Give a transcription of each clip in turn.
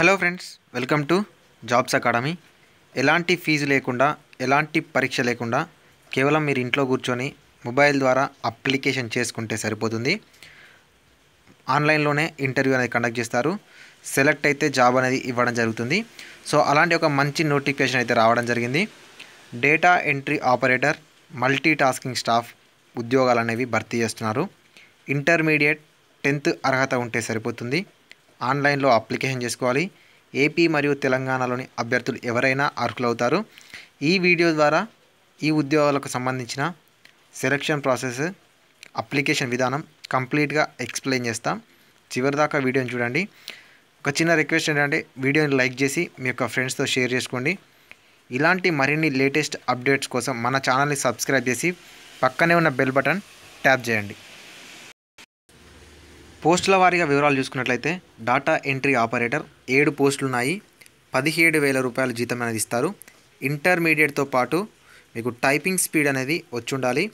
hello friends welcome to jobs academy ఎలాంటి fees లేకుండా ఎలాంటి పరీక్ష లేకుండా కేవలం మీరు ఇంట్లో కూర్చొని మొబైల్ ద్వారా అప్లికేషన్ చేసుకుంటే సరిపోతుంది ఆన్లైన్లోనే ఇంటర్వ్యూ అనేది కండక్ట్ చేస్తారు సెలెక్ట్ అయితే జాబ్ అనేది ఇవ్వడం జరుగుతుంది సో అలాంటి ఒక మంచి నోటిఫికేషన్ అయితే రావడం జరిగింది data entry operator multi tasking staff ఉద్యోగాలు అనేవి భర్తీ చేస్తున్నారు ఇంటర్మీడియట్ టెన్త్ అర్హత ఉంటే సరిపోతుంది ఆన్లైన్లో అప్లికేషన్ చేసుకోవాలి ఏపీ మరియు తెలంగాణలోని అభ్యర్థులు ఎవరైనా అర్హులవుతారు ఈ వీడియో ద్వారా ఈ ఉద్యోగాలకు సంబంధించిన సెలక్షన్ ప్రాసెస్ అప్లికేషన్ విధానం కంప్లీట్గా ఎక్స్ప్లెయిన్ చేస్తాం చివరిదాకా వీడియోని చూడండి ఒక చిన్న రిక్వెస్ట్ ఏంటంటే వీడియోని లైక్ చేసి మీ యొక్క ఫ్రెండ్స్తో షేర్ చేసుకోండి ఇలాంటి మరిన్ని లేటెస్ట్ అప్డేట్స్ కోసం మన ఛానల్ని సబ్స్క్రైబ్ చేసి పక్కనే ఉన్న బెల్ బటన్ ట్యాప్ చేయండి పోస్టుల వారీగా వివరాలు చూసుకున్నట్లయితే డాటా ఎంట్రీ ఆపరేటర్ ఏడు పోస్టులు ఉన్నాయి పదిహేడు వేల రూపాయల జీతం అనేది ఇస్తారు ఇంటర్మీడియట్తో పాటు మీకు టైపింగ్ స్పీడ్ అనేది వచ్చి ఉండాలి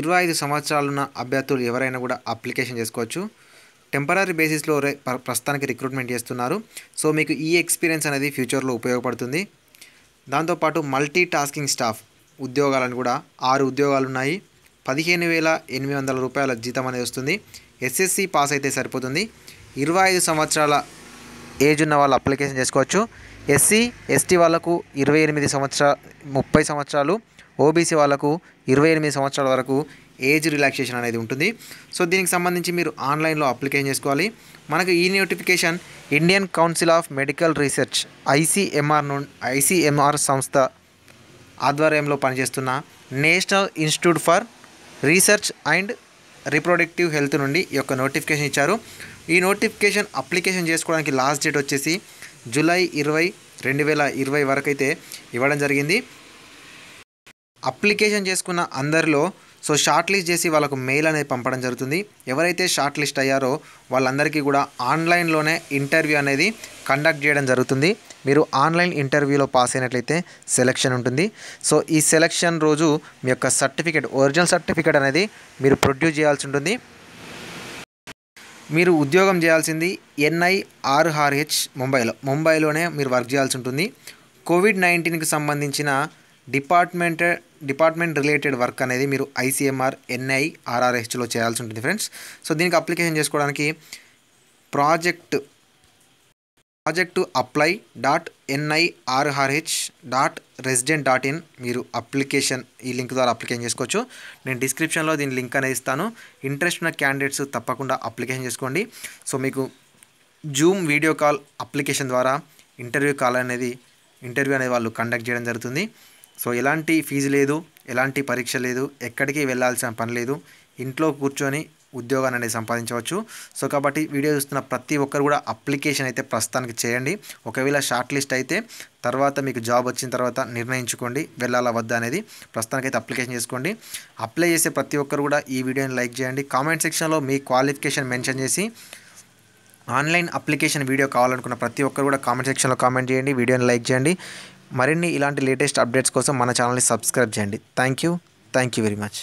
ఇరవై ఐదు సంవత్సరాలున్న అభ్యర్థులు ఎవరైనా కూడా అప్లికేషన్ చేసుకోవచ్చు టెంపరీ బేసిస్లో ప్రస్తుతానికి రిక్రూట్మెంట్ చేస్తున్నారు సో మీకు ఈ ఎక్స్పీరియన్స్ అనేది ఫ్యూచర్లో ఉపయోగపడుతుంది దాంతోపాటు మల్టీ టాస్కింగ్ స్టాఫ్ ఉద్యోగాలను కూడా ఆరు ఉద్యోగాలు ఉన్నాయి పదిహేను వేల ఎనిమిది వందల రూపాయల జీతం అనేది వస్తుంది ఎస్ఎస్సి పాస్ అయితే సరిపోతుంది ఇరవై ఐదు సంవత్సరాల ఏజ్ ఉన్న వాళ్ళు అప్లికేషన్ చేసుకోవచ్చు ఎస్సీ ఎస్టీ వాళ్ళకు ఇరవై ఎనిమిది సంవత్సర ముప్పై సంవత్సరాలు ఓబీసీ వాళ్ళకు ఇరవై ఎనిమిది సంవత్సరాల వరకు ఏజ్ రిలాక్సేషన్ అనేది ఉంటుంది సో దీనికి సంబంధించి మీరు ఆన్లైన్లో అప్లికేషన్ చేసుకోవాలి మనకు ఈ notification Indian council of medical research ICMR ను ఐసీఎంఆర్ సంస్థ ఆధ్వర్యంలో పనిచేస్తున్న national institute for research and reproductive health నుండి ఈ యొక్క నోటిఫికేషన్ ఇచ్చారు ఈ నోటిఫికేషన్ అప్లికేషన్ చేసుకోవడానికి లాస్ట్ డేట్ వచ్చేసి జూలై ఇరవై రెండు వేల ఇరవై వరకు అయితే ఇవ్వడం జరిగింది అప్లికేషన్ చేసుకున్న అందరిలో సో షార్ట్ లిస్ట్ చేసి వాళ్ళకు మెయిల్ అనేది పంపడం జరుగుతుంది ఎవరైతే షార్ట్ లిస్ట్ అయ్యారో వాళ్ళందరికీ కూడా ఆన్లైన్లోనే ఇంటర్వ్యూ అనేది కండక్ట్ చేయడం జరుగుతుంది మీరు ఆన్లైన్ ఇంటర్వ్యూలో పాస్ అయినట్లయితే సెలెక్షన్ ఉంటుంది సో ఈ సెలెక్షన్ రోజు మీ యొక్క సర్టిఫికేట్ ఒరిజినల్ సర్టిఫికేట్ అనేది మీరు ప్రొడ్యూస్ చేయాల్సి ఉంటుంది మీరు ఉద్యోగం చేయాల్సింది ఎన్ఐ ముంబైలో ముంబైలోనే మీరు వర్క్ చేయాల్సి ఉంటుంది కోవిడ్ నైన్టీన్కి సంబంధించిన డిపార్ట్మెంట్ డిపార్ట్మెంట్ రిలేటెడ్ వర్క్ అనేది మీరు ఐసీఎంఆర్ ఎన్ఐ ఆర్ఆర్హెచ్లో చేయాల్సి ఉంటుంది ఫ్రెండ్స్ సో దీనికి అప్లికేషన్ చేసుకోవడానికి project project apply dot NIRRH dot resident dot in మీరు అప్లికేషన్ ఈ లింక్ ద్వారా అప్లికేషన్ చేసుకోవచ్చు నేను డిస్క్రిప్షన్లో దీని లింక్ అనేది ఇస్తాను ఇంట్రెస్ట్ ఉన్న క్యాండిడేట్స్ తప్పకుండా అప్లికేషన్ చేసుకోండి సో మీకు జూమ్ వీడియో కాల్ అప్లికేషన్ ద్వారా ఇంటర్వ్యూ కాల్ అనేది ఇంటర్వ్యూ అనేది వాళ్ళు కండక్ట్ చేయడం జరుగుతుంది సో ఎలాంటి ఫీజు లేదు ఎలాంటి పరీక్ష లేదు ఎక్కడికి వెళ్ళాల్సిన పని లేదు ఇంట్లో కూర్చొని ఉద్యోగాన్ని అనేది సంపాదించవచ్చు సో కాబట్టి వీడియో చూస్తున్న ప్రతి ఒక్కరు కూడా అప్లికేషన్ అయితే ప్రస్తుతానికి చేయండి ఒకవేళ షార్ట్ లిస్ట్ అయితే తర్వాత మీకు జాబ్ వచ్చిన తర్వాత నిర్ణయించుకోండి వెళ్ళాలా వద్దా అనేది ప్రస్తుతానికి అయితే అప్లికేషన్ చేసుకోండి అప్లై చేసే ప్రతి ఒక్కరు కూడా ఈ వీడియోని లైక్ చేయండి కామెంట్ సెక్షన్లో మీ క్వాలిఫికేషన్ మెన్షన్ చేసి ఆన్లైన్ అప్లికేషన్ వీడియో కావాలనుకున్న ప్రతి ఒక్కరు కూడా కామెంట్ సెక్షన్లో కామెంట్ చేయండి వీడియోని లైక్ చేయండి మరిన్ని ఇలాంటి లేటెస్ట్ అప్డేట్స్ కోసం మన ఛానల్ని సబ్స్క్రైబ్ చేయండి thank you thank you very much